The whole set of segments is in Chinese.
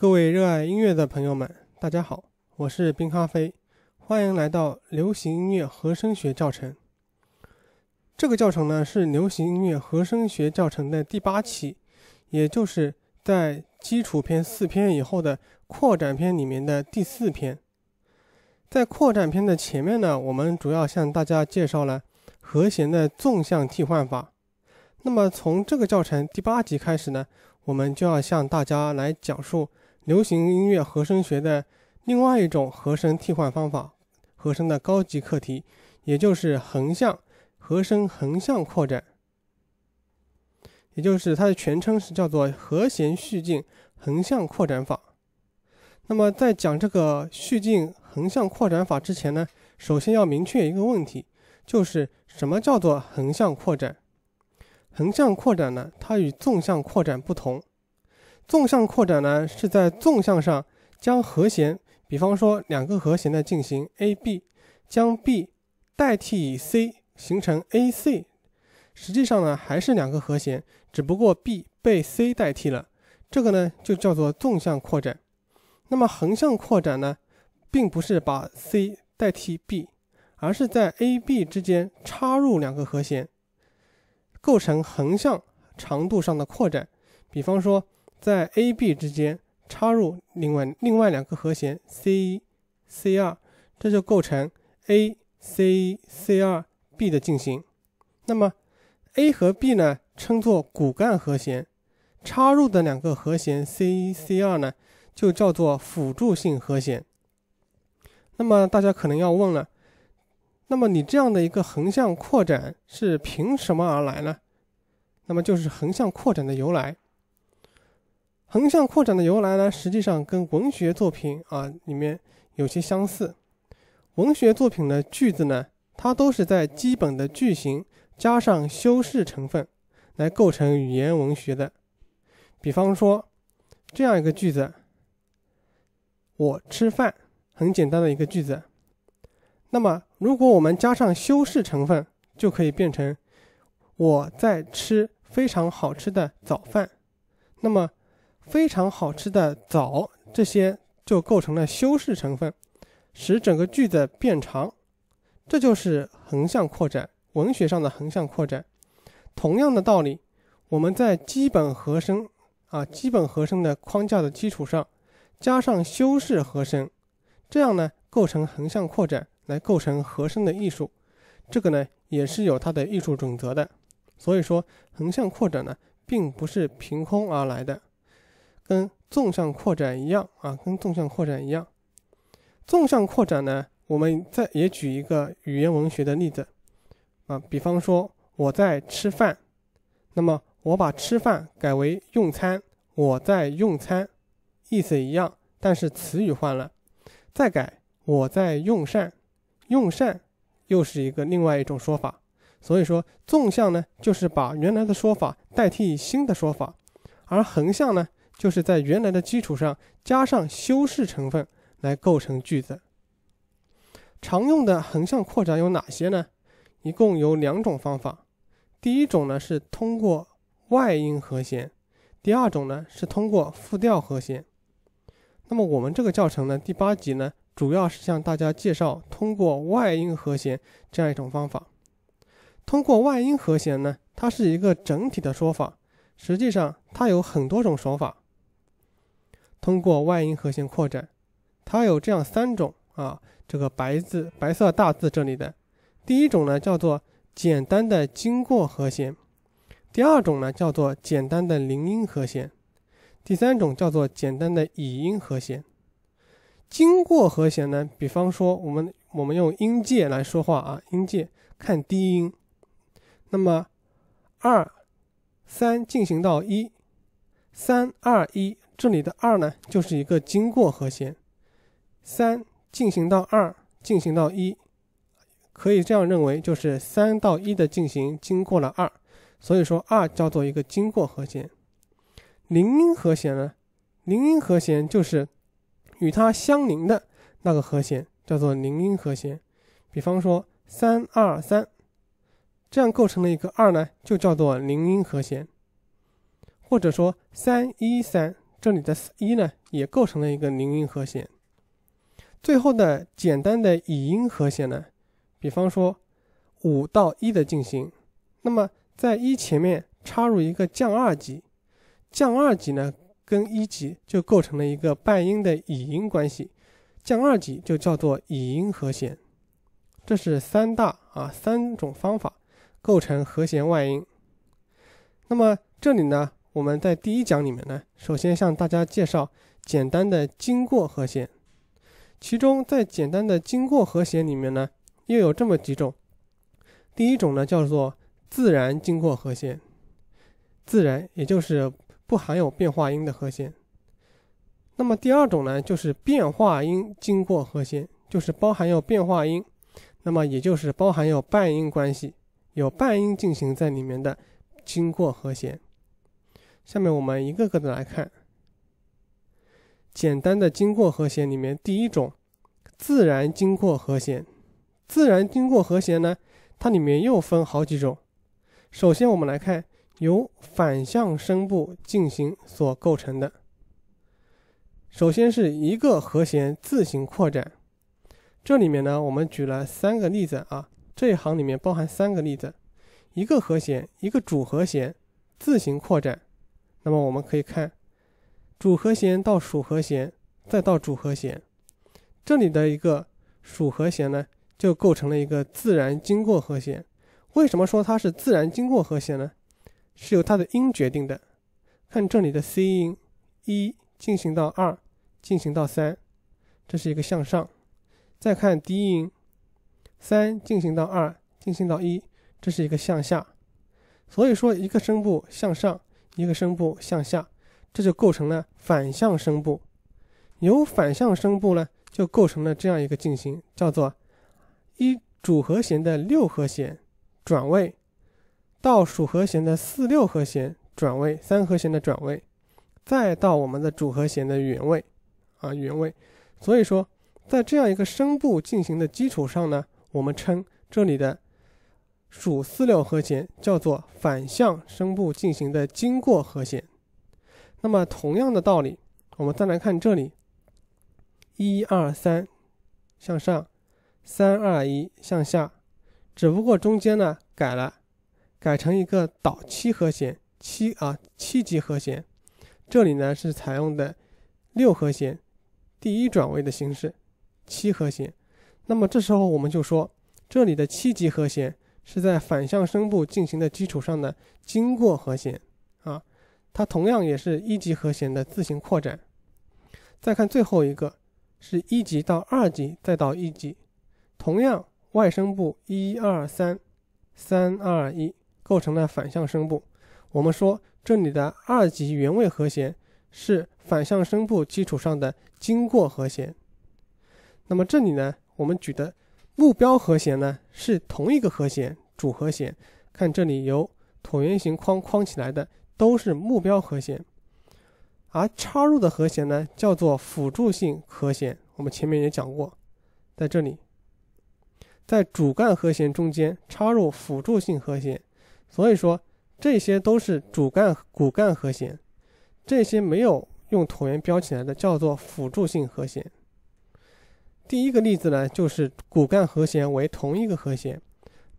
各位热爱音乐的朋友们，大家好，我是冰咖啡，欢迎来到流行音乐和声学教程。这个教程呢是流行音乐和声学教程的第八期，也就是在基础篇四篇以后的扩展篇里面的第四篇。在扩展篇的前面呢，我们主要向大家介绍了和弦的纵向替换法。那么从这个教程第八集开始呢，我们就要向大家来讲述。流行音乐和声学的另外一种和声替换方法，和声的高级课题，也就是横向和声横向扩展，也就是它的全称是叫做和弦序进横向扩展法。那么在讲这个序进横向扩展法之前呢，首先要明确一个问题，就是什么叫做横向扩展？横向扩展呢，它与纵向扩展不同。纵向扩展呢，是在纵向上将和弦，比方说两个和弦的进行 A B，将 B 代替 C 形成 A C，实际上呢还是两个和弦，只不过 B 被 C 代替了，这个呢就叫做纵向扩展。那么横向扩展呢，并不是把 C 代替 B，而是在 A B 之间插入两个和弦，构成横向长度上的扩展，比方说。在 A、B 之间插入另外另外两个和弦 C、C 二，这就构成 A、C、C 二、B 的进行。那么 A 和 B 呢，称作骨干和弦，插入的两个和弦 C、C 二呢，就叫做辅助性和弦。那么大家可能要问了，那么你这样的一个横向扩展是凭什么而来呢？那么就是横向扩展的由来。横向扩展的由来呢，实际上跟文学作品啊里面有些相似。文学作品的句子呢，它都是在基本的句型加上修饰成分，来构成语言文学的。比方说这样一个句子：“我吃饭”，很简单的一个句子。那么，如果我们加上修饰成分，就可以变成“我在吃非常好吃的早饭”。那么，非常好吃的枣，这些就构成了修饰成分，使整个句子变长，这就是横向扩展，文学上的横向扩展。同样的道理，我们在基本和声啊，基本和声的框架的基础上，加上修饰和声，这样呢构成横向扩展，来构成和声的艺术。这个呢也是有它的艺术准则的。所以说，横向扩展呢并不是凭空而来的。跟纵向扩展一样啊，跟纵向扩展一样。纵向扩展呢，我们再也举一个语言文学的例子啊，比方说我在吃饭，那么我把吃饭改为用餐，我在用餐，意思一样，但是词语换了。再改我在用膳，用膳又是一个另外一种说法。所以说纵向呢，就是把原来的说法代替新的说法，而横向呢。就是在原来的基础上加上修饰成分来构成句子。常用的横向扩展有哪些呢？一共有两种方法。第一种呢是通过外音和弦，第二种呢是通过复调和弦。那么我们这个教程呢，第八集呢，主要是向大家介绍通过外音和弦这样一种方法。通过外音和弦呢，它是一个整体的说法，实际上它有很多种说法。通过外音和弦扩展，它有这样三种啊。这个白字白色大字这里的，第一种呢叫做简单的经过和弦，第二种呢叫做简单的邻音和弦，第三种叫做简单的倚音和弦。经过和弦呢，比方说我们我们用音界来说话啊，音界看低音，那么二三进行到一三二一。这里的二呢，就是一个经过和弦，三进行到二，进行到一，可以这样认为，就是三到一的进行经过了二，所以说二叫做一个经过和弦。零音和弦呢？零音和弦就是与它相邻的那个和弦叫做零音和弦。比方说三二三，这样构成了一个二呢，就叫做零音和弦，或者说三一三。这里的一呢，也构成了一个零音和弦。最后的简单的倚音和弦呢，比方说五到一的进行，那么在一前面插入一个降二级，降二级呢跟一级就构成了一个半音的倚音关系，降二级就叫做倚音和弦。这是三大啊三种方法构成和弦外音。那么这里呢？我们在第一讲里面呢，首先向大家介绍简单的经过和弦。其中，在简单的经过和弦里面呢，又有这么几种。第一种呢叫做自然经过和弦，自然也就是不含有变化音的和弦。那么第二种呢就是变化音经过和弦，就是包含有变化音，那么也就是包含有半音关系、有半音进行在里面的经过和弦。下面我们一个个的来看，简单的经过和弦里面，第一种自然经过和弦。自然经过和弦呢，它里面又分好几种。首先我们来看由反向声部进行所构成的。首先是一个和弦自行扩展，这里面呢，我们举了三个例子啊，这一行里面包含三个例子，一个和弦，一个主和弦自行扩展。那么我们可以看主和弦到属和弦，再到主和弦，这里的一个属和弦呢，就构成了一个自然经过和弦。为什么说它是自然经过和弦呢？是由它的音决定的。看这里的 C 音，一进行到二，进行到三，这是一个向上。再看 D 音，三进行到二，进行到一，这是一个向下。所以说一个声部向上。一个声部向下，这就构成了反向声部。由反向声部呢，就构成了这样一个进行，叫做一主和弦的六和弦转位，到属和弦的四六和弦转位，三和弦的转位，再到我们的主和弦的原位，啊原位。所以说，在这样一个声部进行的基础上呢，我们称这里的。属四六和弦叫做反向声部进行的经过和弦。那么同样的道理，我们再来看这里，一二三向上，三二一向下，只不过中间呢改了，改成一个导七和弦，七啊七级和弦。这里呢是采用的六和弦第一转位的形式，七和弦。那么这时候我们就说，这里的七级和弦。是在反向声部进行的基础上的经过和弦，啊，它同样也是一级和弦的自行扩展。再看最后一个，是一级到二级再到一级，同样外声部一二三，三二一构成了反向声部。我们说这里的二级原位和弦是反向声部基础上的经过和弦。那么这里呢，我们举的。目标和弦呢是同一个和弦，主和弦。看这里由椭圆形框框起来的都是目标和弦，而插入的和弦呢叫做辅助性和弦。我们前面也讲过，在这里在主干和弦中间插入辅助性和弦，所以说这些都是主干骨干和弦，这些没有用椭圆标起来的叫做辅助性和弦。第一个例子呢，就是骨干和弦为同一个和弦。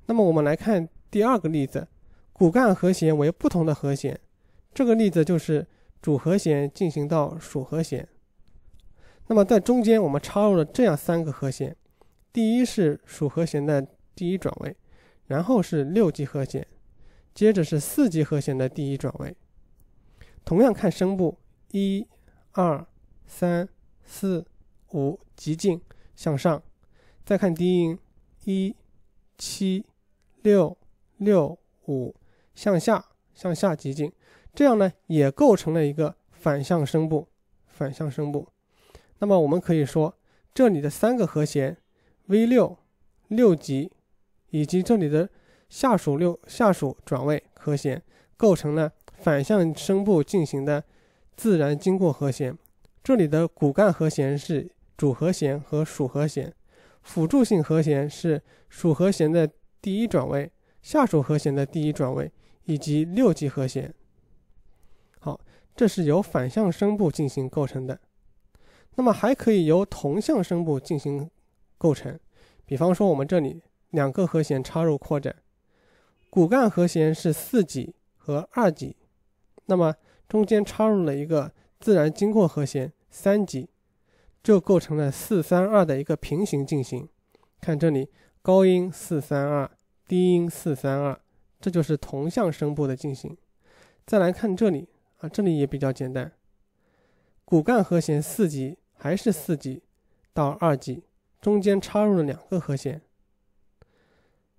那么我们来看第二个例子，骨干和弦为不同的和弦。这个例子就是主和弦进行到属和弦。那么在中间我们插入了这样三个和弦，第一是属和弦的第一转位，然后是六级和弦，接着是四级和弦的第一转位。同样看声部，一二三四五极静。向上，再看低音一七六六五向下向下极进，这样呢也构成了一个反向声部，反向声部。那么我们可以说，这里的三个和弦 V 六六级以及这里的下属六下属转位和弦，构成了反向声部进行的自然经过和弦。这里的骨干和弦是。主和弦和属和弦，辅助性和弦是属和弦的第一转位、下属和弦的第一转位以及六级和弦。好，这是由反向声部进行构成的。那么还可以由同向声部进行构成，比方说我们这里两个和弦插入扩展，骨干和弦是四级和二级，那么中间插入了一个自然经过和弦三级。就构成了四三二的一个平行进行，看这里高音四三二，低音四三二，这就是同向声部的进行。再来看这里啊，这里也比较简单，骨干和弦四级还是四级，到二级，中间插入了两个和弦，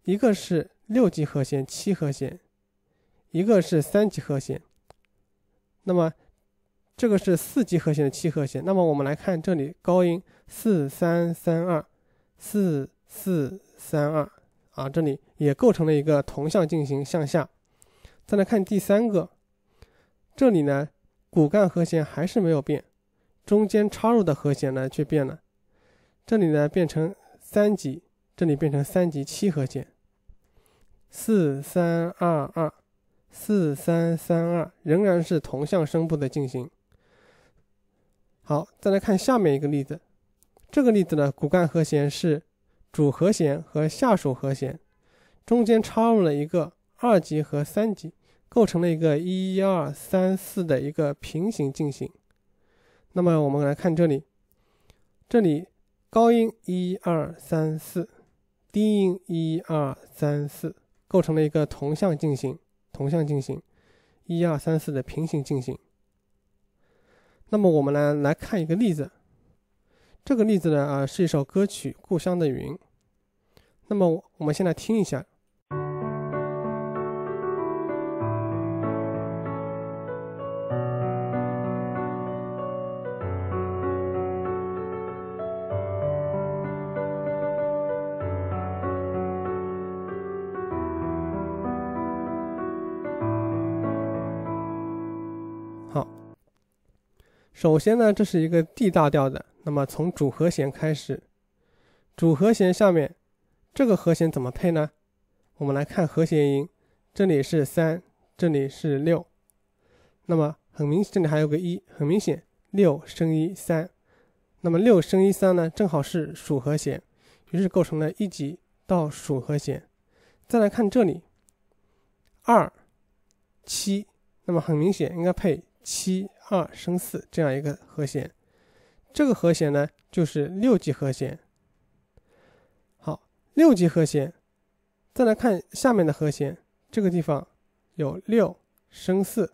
一个是六级和弦七和弦，一个是三级和弦，那么。这个是四级和弦的七和弦，那么我们来看这里高音四三三二，四四三二啊，这里也构成了一个同向进行向下。再来看第三个，这里呢骨干和弦还是没有变，中间插入的和弦呢却变了，这里呢变成三级，这里变成三级七和弦。四三二二，四三三二，仍然是同向声部的进行。好，再来看下面一个例子。这个例子的骨干和弦是主和弦和下属和弦，中间插入了一个二级和三级，构成了一个一一二三四的一个平行进行。那么我们来看这里，这里高音一二三四，低音一二三四，构成了一个同向进行，同向进行，一二三四的平行进行。那么我们来来看一个例子，这个例子呢啊是一首歌曲《故乡的云》。那么我们先来听一下。好。首先呢，这是一个 D 大调的。那么从主和弦开始，主和弦下面这个和弦怎么配呢？我们来看和弦音，这里是三，这里是六。那么很明，显，这里还有个一，很明显六升一三。那么六升一三呢，正好是属和弦，于是构成了一级到属和弦。再来看这里二七，那么很明显应该配七。二升四这样一个和弦，这个和弦呢就是六级和弦。好，六级和弦，再来看下面的和弦，这个地方有六升四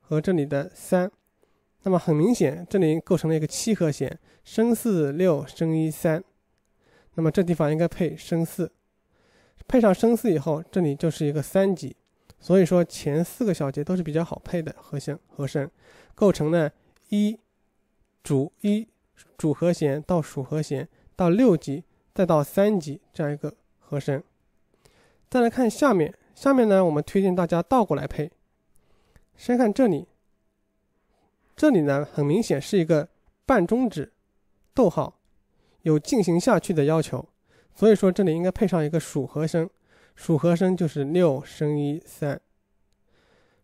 和这里的三，那么很明显这里构成了一个七和弦，升四六升一三，那么这地方应该配升四，配上升四以后，这里就是一个三级。所以说前四个小节都是比较好配的和弦和声，构成呢一主一主和弦到属和弦到六级再到三级这样一个和声。再来看下面，下面呢我们推荐大家倒过来配。先看这里，这里呢很明显是一个半中指，逗号有进行下去的要求，所以说这里应该配上一个属和声。属和声就是六升一三，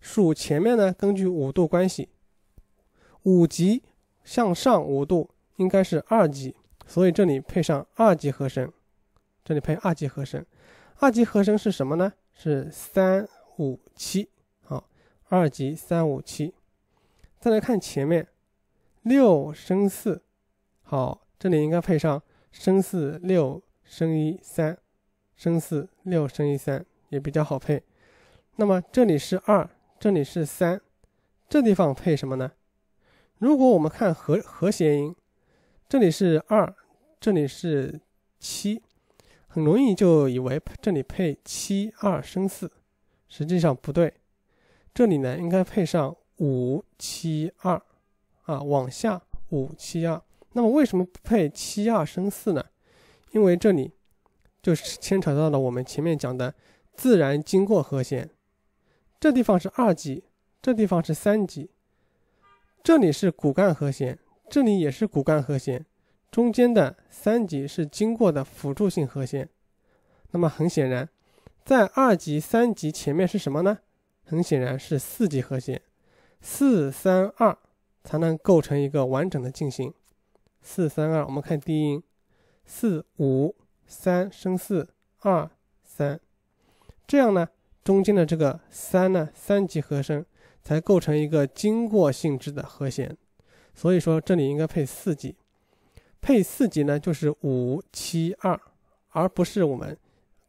属前面呢根据五度关系，五级向上五度应该是二级，所以这里配上二级和声，这里配二级和声，二级和声是什么呢？是三五七，好，二级三五七。再来看前面六升四，好，这里应该配上升四六升一三。升四六升一三也比较好配，那么这里是二，这里是三，这地方配什么呢？如果我们看和和谐音，这里是二，这里是七，很容易就以为这里配七二升四，实际上不对，这里呢应该配上五七二，啊往下五七二。那么为什么不配七二升四呢？因为这里。就是牵扯到了我们前面讲的自然经过和弦，这地方是二级，这地方是三级，这里是骨干和弦，这里也是骨干和弦，中间的三级是经过的辅助性和弦。那么很显然，在二级、三级前面是什么呢？很显然是四级和弦，四三二才能构成一个完整的进行。四三二，我们看低音四五。三升四二三，这样呢，中间的这个三呢，三级和声才构成一个经过性质的和弦，所以说这里应该配四级，配四级呢就是五七二，而不是我们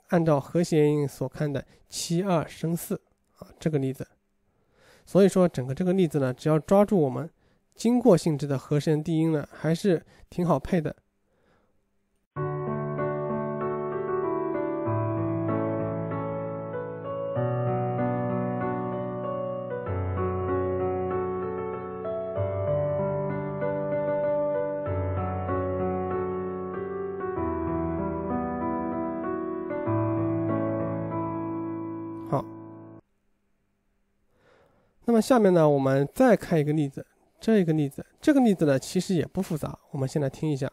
按照和弦所看的七二升四啊这个例子，所以说整个这个例子呢，只要抓住我们经过性质的和声低音呢，还是挺好配的。下面呢，我们再看一个例子。这一个例子，这个例子呢，其实也不复杂。我们先来听一下。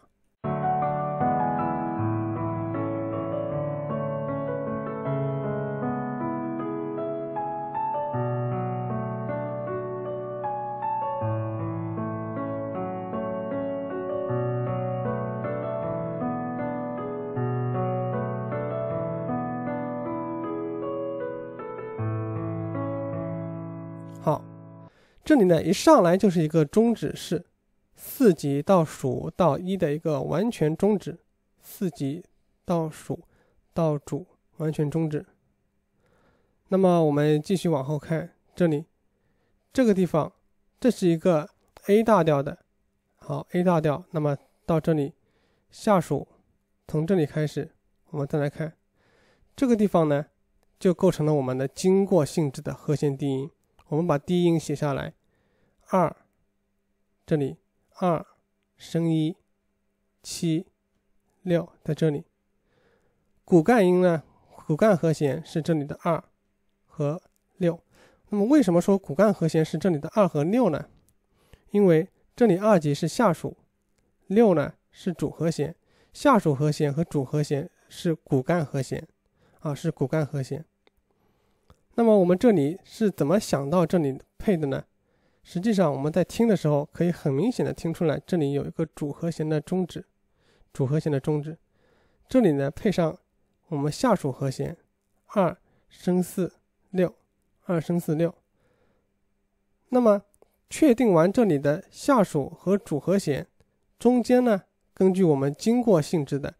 一上来就是一个终止式，四级倒数到一的一个完全终止，四级倒数到主完全终止。那么我们继续往后看，这里这个地方，这是一个 A 大调的，好 A 大调。那么到这里下属，从这里开始，我们再来看这个地方呢，就构成了我们的经过性质的和弦低音，我们把低音写下来。二，这里二升一七六在这里，骨干音呢？骨干和弦是这里的二和六。那么为什么说骨干和弦是这里的二和六呢？因为这里二级是下属，六呢是主和弦。下属和弦和主和弦是骨干和弦啊，是骨干和弦。那么我们这里是怎么想到这里配的呢？实际上，我们在听的时候，可以很明显的听出来，这里有一个主和弦的终止，主和弦的终止。这里呢配上我们下属和弦二升四六，二升四六。那么确定完这里的下属和主和弦，中间呢，根据我们经过性质的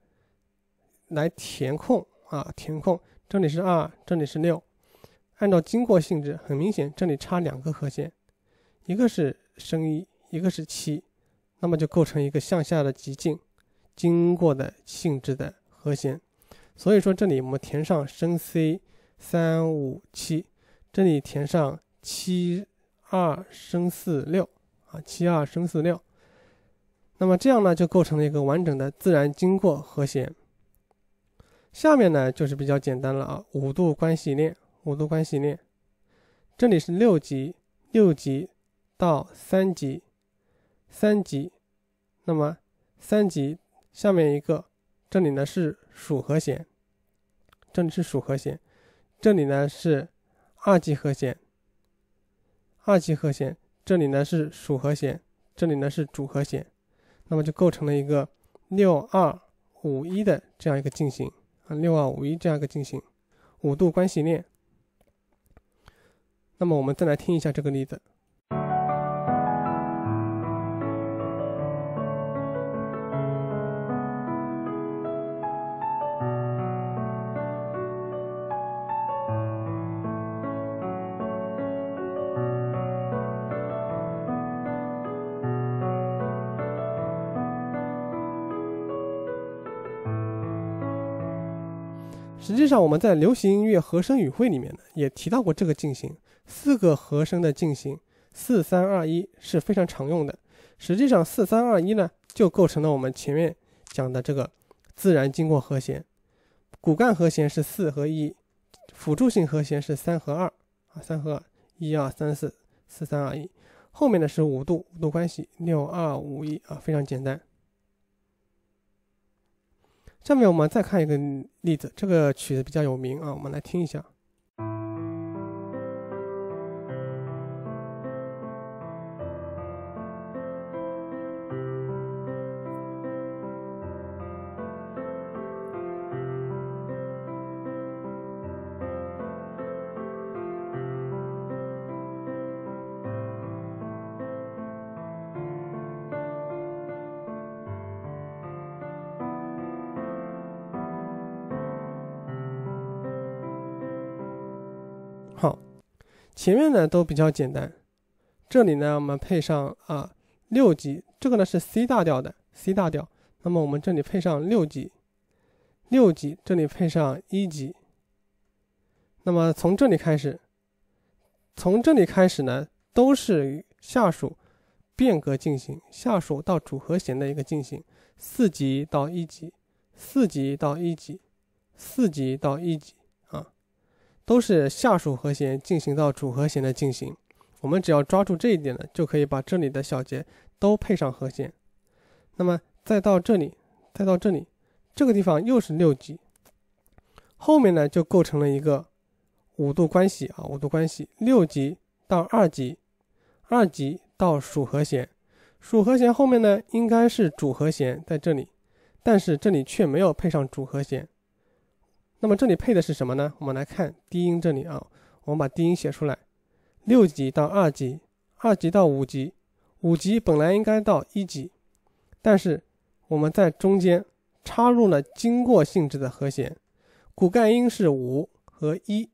来填空啊，填空。这里是二，这里是六，按照经过性质，很明显这里差两个和弦。一个是升一，一个是七，那么就构成一个向下的极进经过的性质的和弦。所以说，这里我们填上升 C 三五七，这里填上七二升四六啊，七二升四六。那么这样呢，就构成了一个完整的自然经过和弦。下面呢，就是比较简单了啊，五度关系链，五度关系链，这里是六级，六级。到三级，三级，那么三级下面一个，这里呢是属和弦，这里是属和弦，这里呢是二级和弦，二级和弦，这里呢是属和弦，这里呢是主和弦，那么就构成了一个六二五一的这样一个进行啊，六二五一这样一个进行，五度关系链。那么我们再来听一下这个例子。那我们在流行音乐和声语汇里面呢，也提到过这个进行，四个和声的进行四三二一是非常常用的。实际上，四三二一呢，就构成了我们前面讲的这个自然经过和弦，骨干和弦是四和一，辅助性和弦是三和二啊，三和二一二三四四三二一，后面呢是五度五度关系六二五一啊，非常简单。下面我们再看一个例子，这个曲子比较有名啊，我们来听一下。前面呢都比较简单，这里呢我们配上啊六级，这个呢是 C 大调的 C 大调，那么我们这里配上六级，六级这里配上一级，那么从这里开始，从这里开始呢都是下属变革进行，下属到主和弦的一个进行，四级到一级，四级到一级，四级到一级。都是下属和弦进行到主和弦的进行，我们只要抓住这一点呢，就可以把这里的小节都配上和弦。那么再到这里，再到这里，这个地方又是六级，后面呢就构成了一个五度关系啊，五度关系，六级到二级，二级到属和弦，属和弦后面呢应该是主和弦在这里，但是这里却没有配上主和弦。那么这里配的是什么呢？我们来看低音这里啊，我们把低音写出来，六级到二级，二级到五级，五级本来应该到一级，但是我们在中间插入了经过性质的和弦，骨干音是五和一，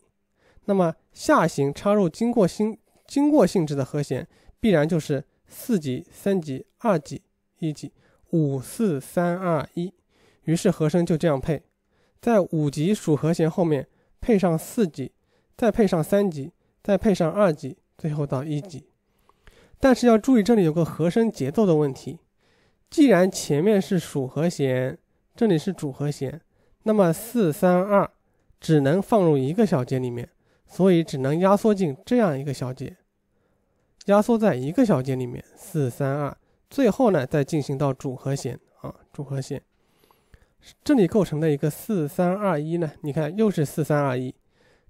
那么下行插入经过性经过性质的和弦必然就是四级、三级、二级、一级，五四三二一，于是和声就这样配。在五级属和弦后面配上四级，再配上三级，再配上二级，最后到一级。但是要注意，这里有个和声节奏的问题。既然前面是属和弦，这里是主和弦，那么四三二只能放入一个小节里面，所以只能压缩进这样一个小节，压缩在一个小节里面，四三二，最后呢再进行到主和弦啊，主和弦。这里构成的一个四三二一呢？你看，又是四三二一，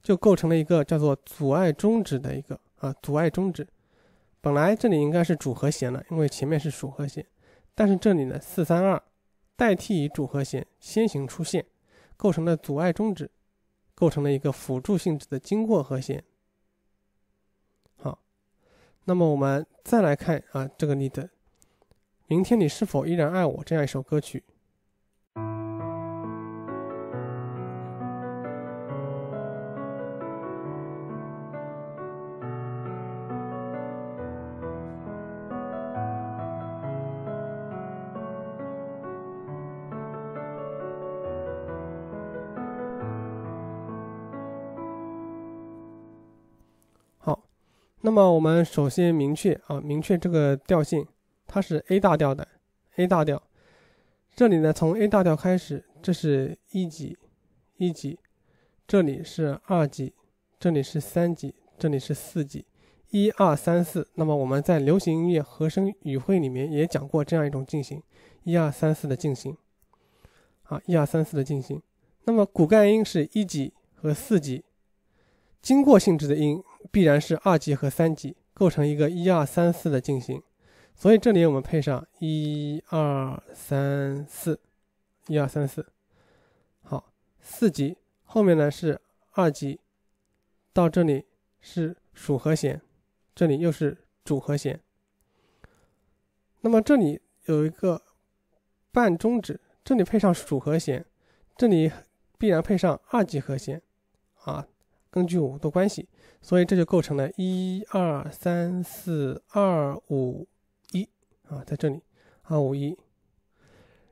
就构成了一个叫做阻碍终止的一个啊，阻碍终止。本来这里应该是主和弦了，因为前面是属和弦，但是这里呢，四三二代替以主和弦先行出现，构成了阻碍终止，构成了一个辅助性质的经过和弦。好，那么我们再来看啊，这个你的明天你是否依然爱我这样一首歌曲。那么我们首先明确啊，明确这个调性，它是 A 大调的，A 大调。这里呢，从 A 大调开始，这是一级，一级，这里是二级，这里是三级，这里是四级，一二三四。那么我们在流行音乐和声语汇里面也讲过这样一种进行，一二三四的进行，啊，一二三四的进行。那么骨干音是一级和四级，经过性质的音。必然是二级和三级构成一个一二三四的进行，所以这里我们配上一二三四，一二三四，好，四级后面呢是二级，到这里是属和弦，这里又是主和弦。那么这里有一个半中指，这里配上属和弦，这里必然配上二级和弦，啊。根据五度关系，所以这就构成了一二三四二五一啊，在这里二五一。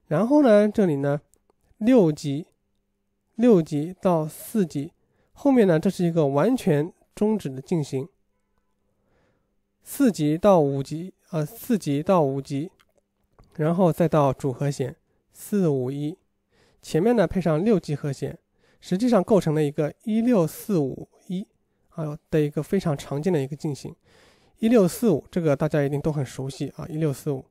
然后呢，这里呢六级，六级到四级，后面呢这是一个完全终止的进行。四级到五级，呃，四级到五级，然后再到主和弦四五一，前面呢配上六级和弦。实际上构成了一个一六四五一啊的一个非常常见的一个进行，一六四五这个大家一定都很熟悉啊，一六四五，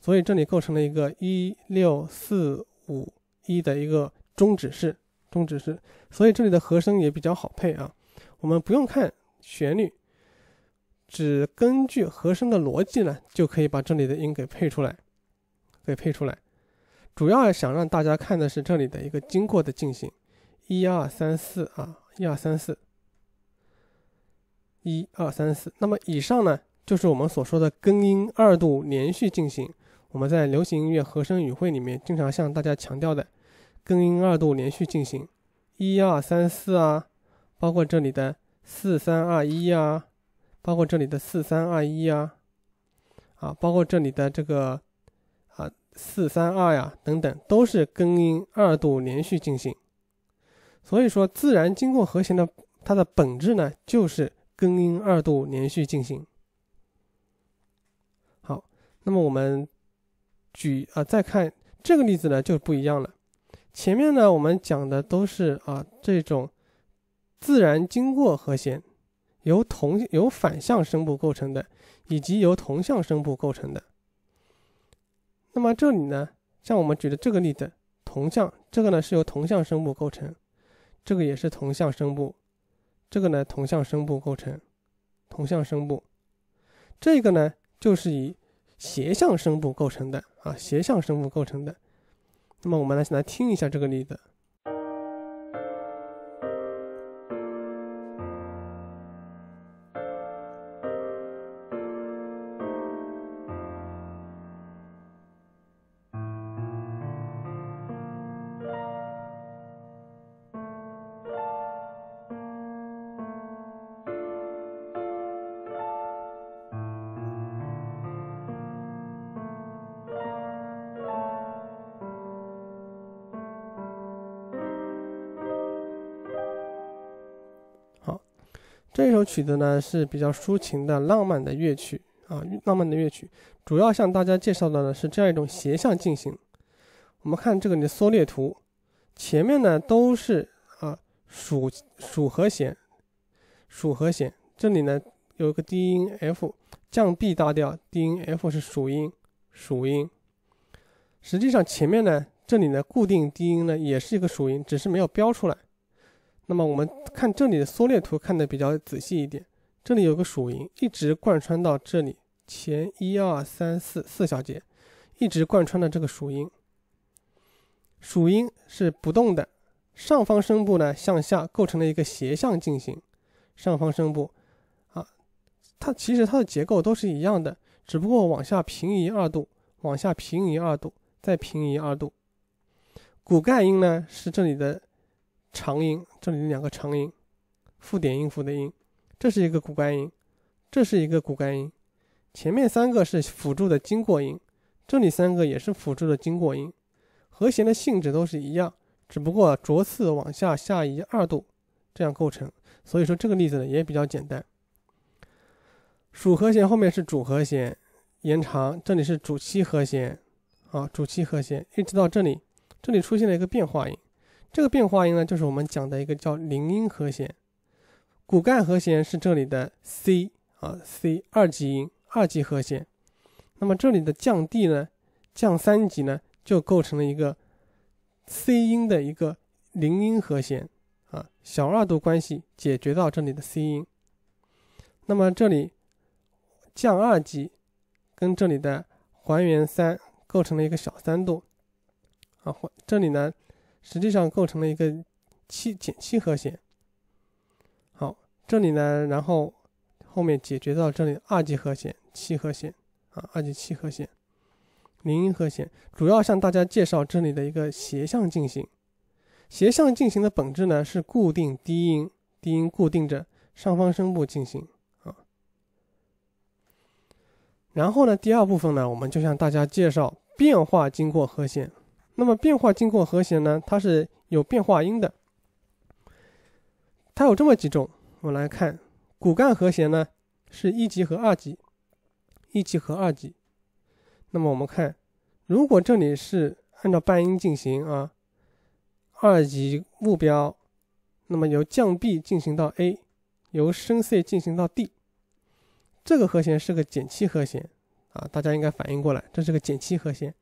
所以这里构成了一个一六四五一的一个终止式，终止式，所以这里的和声也比较好配啊。我们不用看旋律，只根据和声的逻辑呢，就可以把这里的音给配出来，给配出来。主要想让大家看的是这里的一个经过的进行。一二三四啊，一二三四，一二三四。那么以上呢，就是我们所说的根音二度连续进行。我们在流行音乐和声语汇里面经常向大家强调的根音二度连续进行，一二三四啊，包括这里的四三二一啊，包括这里的四三二一啊，啊，包括这里的这个啊四三二呀等等，都是根音二度连续进行。所以说，自然经过和弦的它的本质呢，就是根音二度连续进行。好，那么我们举啊，再看这个例子呢，就不一样了。前面呢，我们讲的都是啊，这种自然经过和弦，由同由反向声部构成的，以及由同向声部构成的。那么这里呢，像我们举的这个例子，同向这个呢，是由同向声部构成。这个也是同向声部，这个呢同向声部构成，同向声部，这个呢就是以斜向声部构成的啊，斜向声部构成的。那么我们来先来听一下这个例子。这首曲子呢是比较抒情的、浪漫的乐曲啊，浪漫的乐曲，主要向大家介绍的呢是这样一种斜向进行。我们看这个你的缩略图，前面呢都是啊属属和弦，属和弦。这里呢有一个低音 F，降 B 大调，低音 F 是属音，属音。实际上前面呢，这里呢固定低音呢也是一个属音，只是没有标出来。那么我们看这里的缩略图，看的比较仔细一点。这里有个属音，一直贯穿到这里前一二三四四小节，一直贯穿的这个属音。属音是不动的，上方声部呢向下构成了一个斜向进行。上方声部，啊，它其实它的结构都是一样的，只不过往下平移二度，往下平移二度，再平移二度。骨干音呢是这里的。长音，这里两个长音，附点音，符的音，这是一个骨干音，这是一个骨干音，前面三个是辅助的经过音，这里三个也是辅助的经过音，和弦的性质都是一样，只不过着次往下下移二度，这样构成。所以说这个例子呢也比较简单，属和弦后面是主和弦延长，这里是主七和弦，啊主七和弦，一直到这里，这里出现了一个变化音。这个变化音呢，就是我们讲的一个叫零音和弦，骨干和弦是这里的 C 啊，C 二级音、二级和弦。那么这里的降 D 呢，降三级呢，就构成了一个 C 音的一个零音和弦啊，小二度关系解决到这里的 C 音。那么这里降二级跟这里的还原三构成了一个小三度啊，还这里呢。实际上构成了一个七减七和弦。好，这里呢，然后后面解决到这里二级和弦、七和弦啊，二级七和弦、零音和弦。主要向大家介绍这里的一个斜向进行。斜向进行的本质呢，是固定低音，低音固定着上方声部进行啊。然后呢，第二部分呢，我们就向大家介绍变化经过和弦。那么变化经过和弦呢？它是有变化音的，它有这么几种。我们来看，骨干和弦呢是一级和二级，一级和二级。那么我们看，如果这里是按照半音进行啊，二级目标，那么由降 B 进行到 A，由升 C 进行到 D，这个和弦是个减七和弦啊。大家应该反应过来，这是个减七和弦，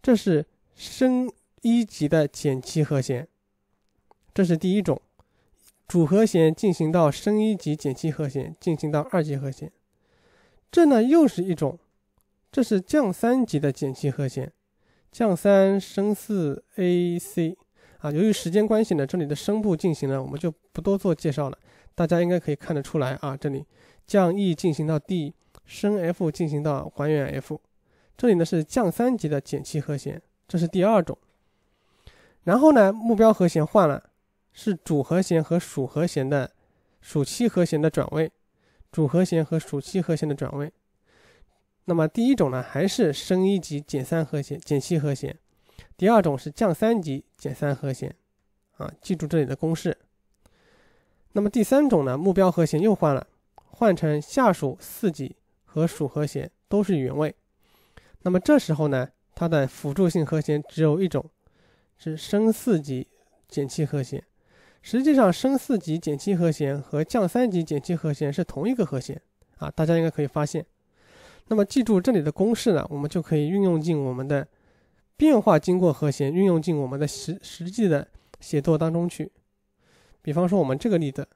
这是。升一级的减七和弦，这是第一种，主和弦进行到升一级减七和弦，进行到二级和弦。这呢又是一种，这是降三级的减七和弦，降三升四 A C 啊。由于时间关系呢，这里的声部进行了，我们就不多做介绍了。大家应该可以看得出来啊，这里降 E 进行到 D，升 F 进行到还原 F，这里呢是降三级的减七和弦。这是第二种，然后呢，目标和弦换了，是主和弦和属和弦的属七和弦的转位，主和弦和属七和弦的转位。那么第一种呢，还是升一级减三和弦减七和弦，第二种是降三级减三和弦，啊，记住这里的公式。那么第三种呢，目标和弦又换了，换成下属四级和属和弦都是原位，那么这时候呢？它的辅助性和弦只有一种，是升四级减七和弦。实际上，升四级减七和弦和降三级减七和弦是同一个和弦啊，大家应该可以发现。那么，记住这里的公式呢，我们就可以运用进我们的变化经过和弦，运用进我们的实实际的写作当中去。比方说，我们这个例子。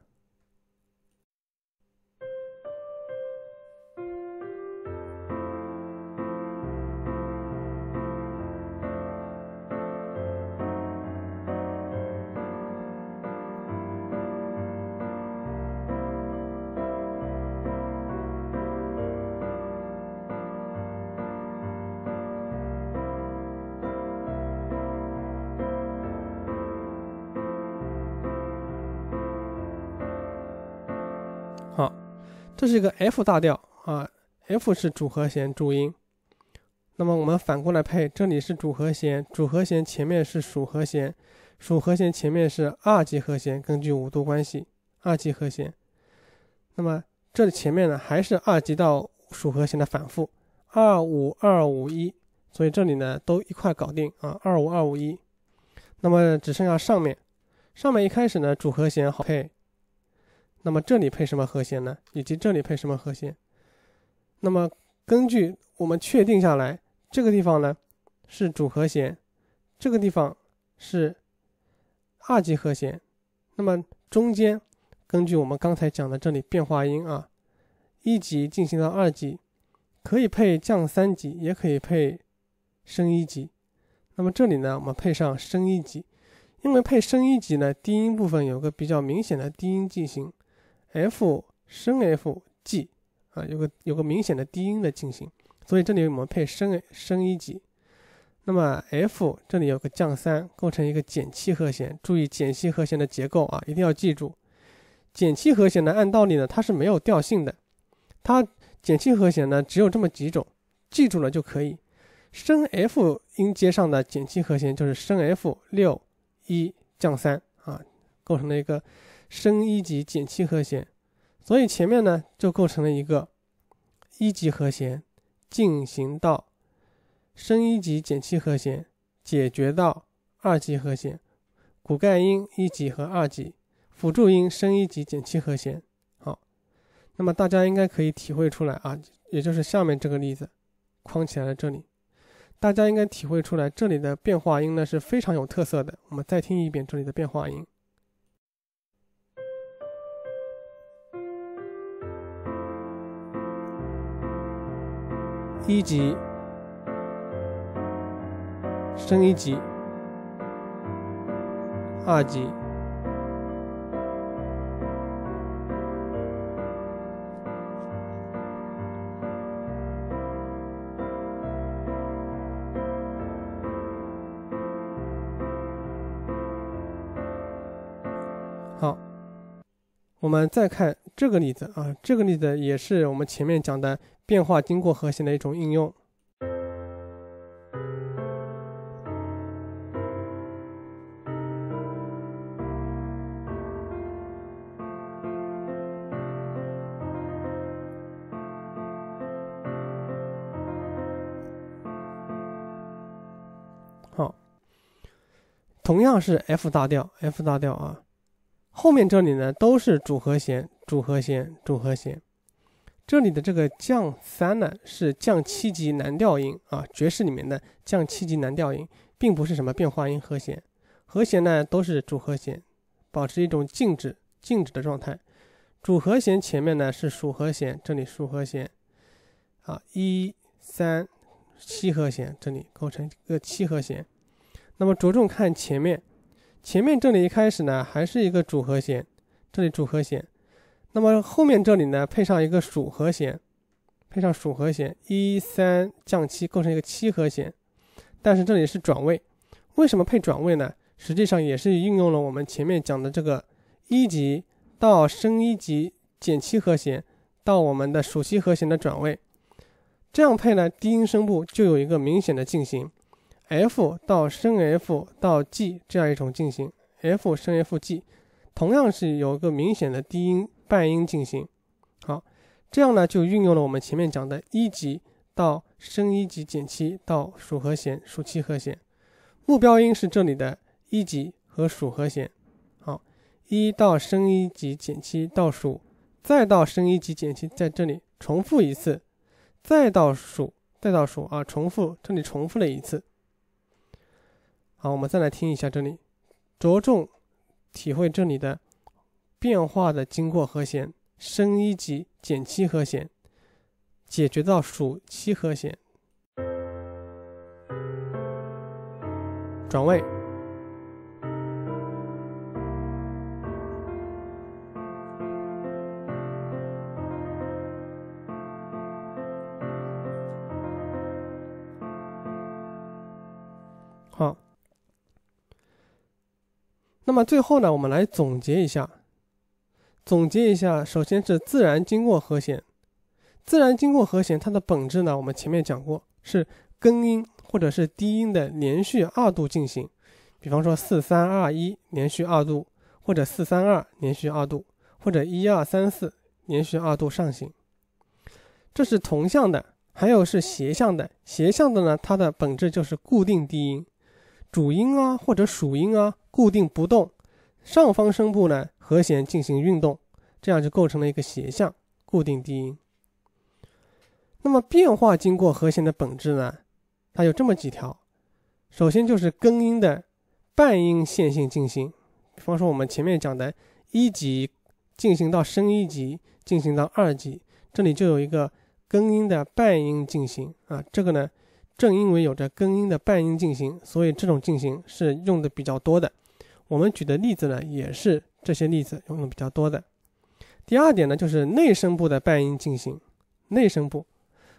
好，这是一个 F 大调啊，F 是主和弦主音。那么我们反过来配，这里是主和弦，主和弦前面是属和弦，属和弦前面是二级和弦，根据五度关系，二级和弦。那么这里前面呢还是二级到属和弦的反复，二五二五一，所以这里呢都一块搞定啊，二五二五一。那么只剩下上面，上面一开始呢主和弦好配。那么这里配什么和弦呢？以及这里配什么和弦？那么根据我们确定下来，这个地方呢是主和弦，这个地方是二级和弦。那么中间根据我们刚才讲的，这里变化音啊，一级进行到二级，可以配降三级，也可以配升一级。那么这里呢，我们配上升一级，因为配升一级呢，低音部分有个比较明显的低音进行。F 升 F G 啊，有个有个明显的低音的进行，所以这里我们配升升一级。那么 F 这里有个降三，构成一个减七和弦。注意减七和弦的结构啊，一定要记住。减七和弦呢，按道理呢它是没有调性的，它减七和弦呢只有这么几种，记住了就可以。升 F 音阶上的减七和弦就是升 F 六一降三啊，构成了一个。升一级减七和弦，所以前面呢就构成了一个一级和弦，进行到升一级减七和弦，解决到二级和弦。骨干音一级和二级，辅助音升一级减七和弦。好，那么大家应该可以体会出来啊，也就是下面这个例子框起来的这里，大家应该体会出来这里的变化音呢是非常有特色的。我们再听一遍这里的变化音。一级，升一级，二级，好，我们再看。这个例子啊，这个例子也是我们前面讲的变化经过和弦的一种应用。好，同样是 F 大调，F 大调啊，后面这里呢都是主和弦。主和弦，主和弦，这里的这个降三呢，是降七级蓝调音啊，爵士里面的降七级蓝调音，并不是什么变化音和弦。和弦呢都是主和弦，保持一种静止、静止的状态。主和弦前面呢是属和弦，这里属和弦，啊，一三七和弦，这里构成一个七和弦。那么着重看前面，前面这里一开始呢还是一个主和弦，这里主和弦。那么后面这里呢，配上一个属和弦，配上属和弦一三降七，构成一个七和弦。但是这里是转位，为什么配转位呢？实际上也是运用了我们前面讲的这个一级到升一级减七和弦到我们的属七和弦的转位，这样配呢，低音声部就有一个明显的进行，F 到升 F 到 G 这样一种进行，F 升 F G，同样是有一个明显的低音。半音进行，好，这样呢就运用了我们前面讲的一级到升一级减七到属和弦属七和弦，目标音是这里的一级和属和弦，好，一到升一级减七到属，再到升一级减七在这里重复一次，再倒数再倒数啊，重复这里重复了一次，好，我们再来听一下这里，着重体会这里的。变化的经过和弦，升一级减七和弦，解决到属七和弦，转位。好，那么最后呢，我们来总结一下。总结一下，首先是自然经过和弦。自然经过和弦，它的本质呢，我们前面讲过，是根音或者是低音的连续二度进行。比方说四三二一连续二度，或者四三二连续二度，或者一二三四连续二度上行。这是同向的，还有是斜向的。斜向的呢，它的本质就是固定低音、主音啊或者属音啊固定不动，上方声部呢。和弦进行运动，这样就构成了一个斜向固定低音。那么变化经过和弦的本质呢？它有这么几条。首先就是根音的半音线性进行，比方说我们前面讲的一级进行到升一级，进行到二级，这里就有一个根音的半音进行啊。这个呢，正因为有着根音的半音进行，所以这种进行是用的比较多的。我们举的例子呢，也是这些例子用的比较多的。第二点呢，就是内声部的半音进行，内声部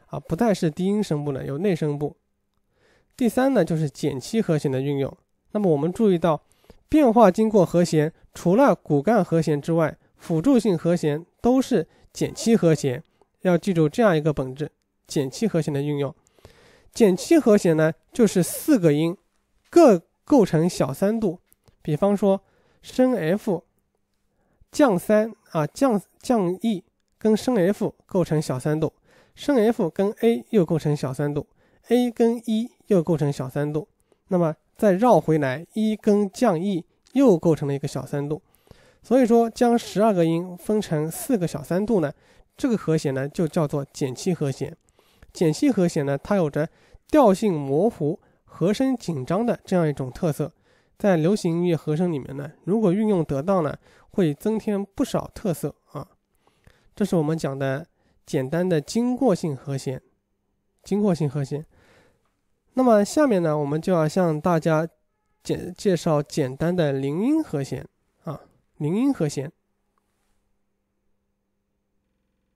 啊不再是低音声部了，有内声部。第三呢，就是减七和弦的运用。那么我们注意到，变化经过和弦，除了骨干和弦之外，辅助性和弦都是减七和弦。要记住这样一个本质：减七和弦的运用。减七和弦呢，就是四个音，各构成小三度。比方说，升 F，降三啊，降降 E 跟升 F 构成小三度，升 F 跟 A 又构成小三度，A 跟 E 又构成小三度，那么再绕回来，E 跟降 E 又构成了一个小三度。所以说，将十二个音分成四个小三度呢，这个和弦呢就叫做减七和弦。减七和弦呢，它有着调性模糊、和声紧张的这样一种特色。在流行音乐和声里面呢，如果运用得当呢，会增添不少特色啊。这是我们讲的简单的经过性和弦，经过性和弦。那么下面呢，我们就要向大家简介绍简单的零音和弦啊，零音和弦。